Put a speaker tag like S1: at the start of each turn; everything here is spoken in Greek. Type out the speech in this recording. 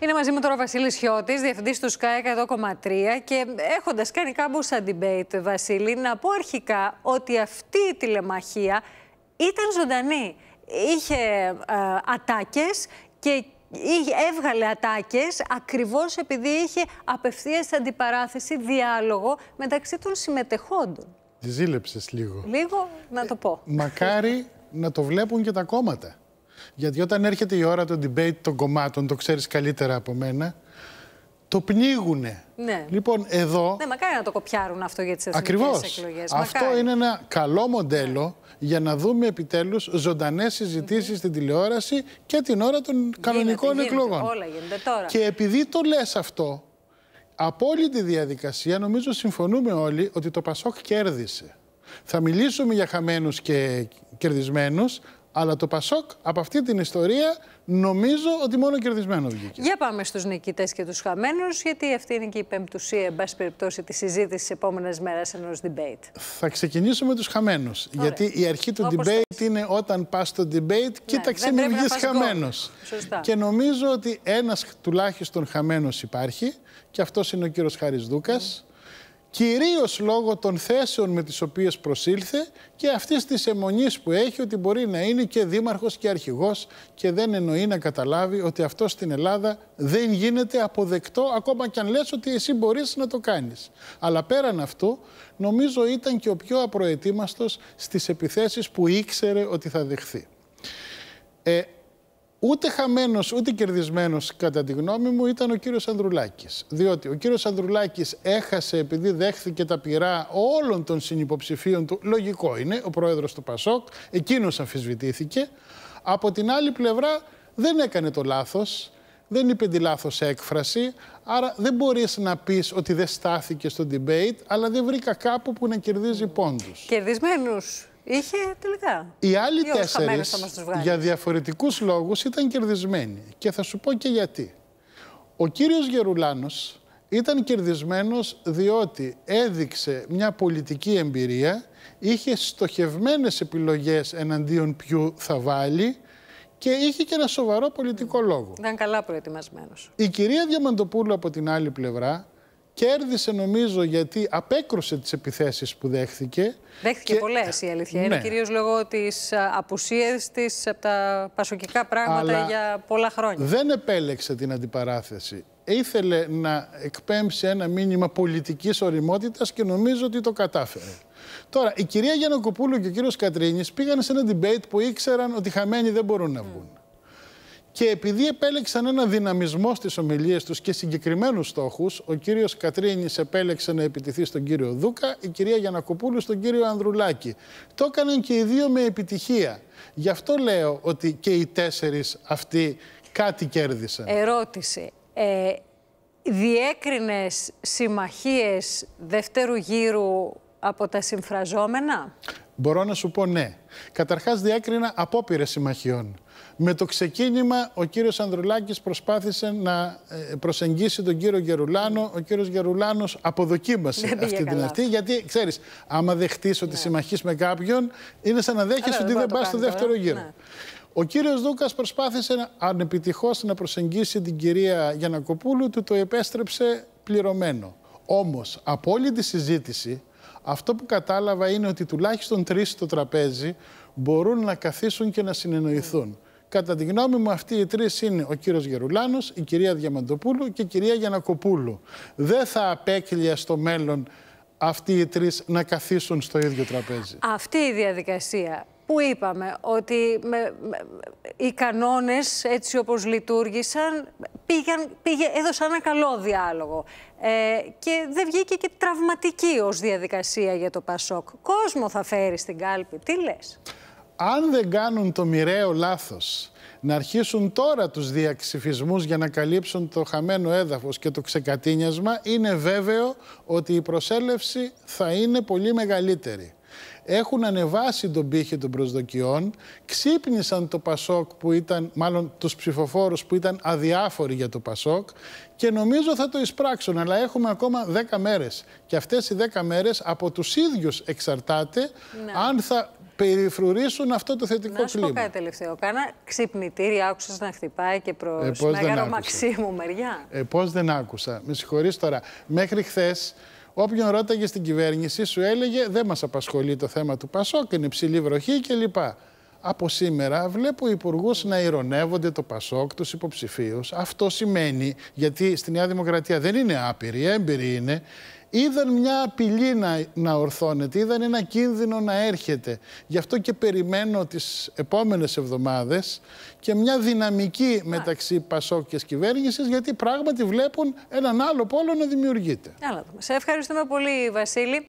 S1: Είναι μαζί μου τώρα ο Βασίλης Χιώτης, διευθυντής του ΣΚΑΕ 100,3. Και έχοντας κάνει σαν debate, Βασίλη, να πω αρχικά ότι αυτή η τηλεμαχία ήταν ζωντανή. Είχε ε, ατάκες και έβγαλε ατάκες ακριβώς επειδή είχε απευθείας αντιπαράθεση, διάλογο μεταξύ των συμμετεχόντων.
S2: Τη ζήλεψες λίγο.
S1: Λίγο, να το πω.
S2: Ε, μακάρι να το βλέπουν και τα κόμματα. Γιατί όταν έρχεται η ώρα των debate των κομμάτων, το ξέρεις καλύτερα από μένα, το πνίγουνε. Ναι. Λοιπόν, εδώ. Ναι,
S1: μακάρι να το κοπιάρουν αυτό για τις εθνικές εκλογές. Αυτό είναι
S2: ένα καλό μοντέλο για να δούμε επιτέλους ζωντανές συζητήσεις mm στην τηλεόραση και την ώρα των κανονικών εκλογών. Όλα τώρα. Και επειδή το λες αυτό, από όλη τη διαδικασία νομίζω συμφωνούμε όλοι ότι το Πασόκ κέρδισε. Θα μιλήσουμε για χαμένους και κερδισμένους, αλλά το Πασόκ από αυτή την ιστορία νομίζω ότι μόνο κερδισμένο βγήκε.
S1: Για πάμε στους νικητές και τους χαμένους, γιατί αυτή είναι και η πεμπτουσία, εν πάση περιπτώσει, της συζήτησης τη επόμενη μέρα ενός debate.
S2: Θα ξεκινήσω με τους χαμένους. Γιατί η αρχή του Όπως debate είναι όταν πας στο debate, ναι, κοίταξε, μην βγει χαμένο. Και νομίζω ότι ένας τουλάχιστον χαμένος υπάρχει, και αυτός είναι ο κύριος Χαρισδούκα. Mm κυρίως λόγω των θέσεων με τις οποίες προσήλθε και αυτής της αιμονής που έχει ότι μπορεί να είναι και δήμαρχος και αρχηγός και δεν εννοεί να καταλάβει ότι αυτό στην Ελλάδα δεν γίνεται αποδεκτό ακόμα κι αν λες ότι εσύ μπορείς να το κάνεις. Αλλά πέραν αυτού νομίζω ήταν και ο πιο απροετοίμαστος στις επιθέσεις που ήξερε ότι θα δεχθεί. Ε, Ούτε χαμένος ούτε κερδισμένος, κατά τη γνώμη μου, ήταν ο κύριος Ανδρουλάκης. Διότι ο κύριος Ανδρουλάκης έχασε επειδή δέχθηκε τα πειρά όλων των συνυποψηφίων του. Λογικό είναι, ο πρόεδρος του Πασόκ, εκείνος αμφισβητήθηκε. Από την άλλη πλευρά, δεν έκανε το λάθος, δεν είπε τη λάθος έκφραση. Άρα δεν μπορείς να πεις ότι δεν στάθηκε στο debate, αλλά δεν βρήκα κάπου που να κερδίζει πόντους.
S1: Κερδισμένους Είχε τελικά.
S2: Οι άλλοι τέσσερις, για διαφορετικούς λόγους, ήταν κερδισμένοι. Και θα σου πω και γιατί. Ο κύριος Γερουλάνος ήταν κερδισμένος διότι έδειξε μια πολιτική εμπειρία, είχε στοχευμένες επιλογές εναντίον ποιου θα βάλει και είχε και ένα σοβαρό πολιτικό λόγο.
S1: Ήταν καλά προετοιμασμένος.
S2: Η κυρία Διαμαντοπούλου από την άλλη πλευρά Κέρδισε νομίζω γιατί απέκρουσε τις επιθέσεις που δέχθηκε.
S1: Δέχθηκε και... πολλές η αλήθεια. Είναι ναι. κυρίως λόγω της απουσίας της από τα πασοκικά πράγματα για πολλά χρόνια.
S2: Δεν επέλεξε την αντιπαράθεση. Ήθελε να εκπέμψει ένα μήνυμα πολιτικής οριμότητας και νομίζω ότι το κατάφερε. Τώρα, η κυρία Γιανακοπούλου και ο κύριος Κατρίνης πήγαν σε ένα debate που ήξεραν ότι χαμένοι δεν μπορούν να βγουν. Και επειδή επέλεξαν ένα δυναμισμό στις ομιλίες τους και συγκεκριμένους στόχους, ο κύριος Κατρίνης επέλεξε να επιτηθεί στον κύριο Δούκα, η κυρία Γιανακοπούλου στον κύριο Ανδρουλάκη. Το έκαναν και οι δύο με επιτυχία. Γι' αυτό λέω ότι και οι τέσσερις αυτοί κάτι κέρδισαν. Ερώτηση.
S1: Ε, διέκρινες συμμαχίες δεύτερου γύρου από τα συμφραζόμενα.
S2: Μπορώ να σου πω ναι. Καταρχάς, διέκρινα απόπειρες συμμαχιών. Με το ξεκίνημα, ο κύριος Ανδρουλάκης προσπάθησε να ε, προσεγγίσει τον κύριο Γερουλάνο. Ο κύριος Γερουλάνος αποδοκίμασε αυτή την αυτή. Γιατί ξέρεις, άμα δεχτεί ότι ναι. συμμαχεί με κάποιον, είναι σαν να δέχεσαι ότι δεν πας στο δεύτερο τώρα. γύρο. Ναι. Ο κύριος Δούκας προσπάθησε ανεπιτυχώς να προσεγγίσει την κυρία Γιανακοπούλου, του το επέστρεψε πληρωμένο. Όμως, από όλη τη συζήτηση, αυτό που κατάλαβα είναι ότι τουλάχιστον τρεις στο τραπέζι μπορούν να καθίσουν και να συνεννοηθούν. Κατά τη γνώμη μου, αυτοί οι τρεις είναι ο κύριος Γερουλάνος, η κυρία Διαμαντοπούλου και η κυρία Γιανακοπούλου. Δεν θα απέκλεια στο μέλλον αυτοί οι τρεις να καθίσουν στο ίδιο τραπέζι.
S1: Αυτή η διαδικασία που είπαμε ότι με, οι κανόνες έτσι όπως λειτουργήσαν πήγαν, πήγε, έδωσαν ένα καλό διάλογο. Ε, και δεν βγήκε και τραυματική ως διαδικασία για το Πασόκ. Κόσμο θα φέρει στην κάλπη. Τι λες.
S2: Αν δεν κάνουν το μοιραίο λάθος να αρχίσουν τώρα τους διαξυφισμούς για να καλύψουν το χαμένο έδαφος και το ξεκατίνιασμα, είναι βέβαιο ότι η προσέλευση θα είναι πολύ μεγαλύτερη έχουν ανεβάσει τον πύχη των προσδοκιών, ξύπνησαν το Πασόκ που ήταν, μάλλον τους ψηφοφόρους που ήταν αδιάφοροι για το Πασόκ και νομίζω θα το εισπράξουν, αλλά έχουμε ακόμα 10 μέρες. Και αυτές οι 10 μέρες από τους ίδιους εξαρτάται ναι. αν θα περιφρουρήσουν αυτό το θετικό να σου κλίμα. Να πω κάτι
S1: τελευταίο. Κάνα ξυπνητήρι, άκουσες να χτυπάει και προς ε, μαξί μου μεριά.
S2: Ε, πώς δεν άκουσα. Με συγχωρείς τώρα. Μέχρι χθες Όποιον ρώταγε στην κυβέρνηση, σου έλεγε Δεν μας απασχολεί το θέμα του Πασόκ, είναι ψηλή βροχή κλπ. Από σήμερα βλέπω υπουργούς να ηρωνεύονται το Πασόκ, τους υποψηφίους. Αυτό σημαίνει, γιατί στη Νέα Δημοκρατία δεν είναι άπειροι, έμπειροι είναι, είδαν μια απειλή να, να ορθώνεται, είδαν ένα κίνδυνο να έρχεται. Γι' αυτό και περιμένω τις επόμενες εβδομάδες και μια δυναμική μεταξύ Πασόκ και κυβέρνησης, γιατί πράγματι βλέπουν έναν άλλο πόλο να δημιουργείται. σε ευχαριστούμε πολύ Βασίλη.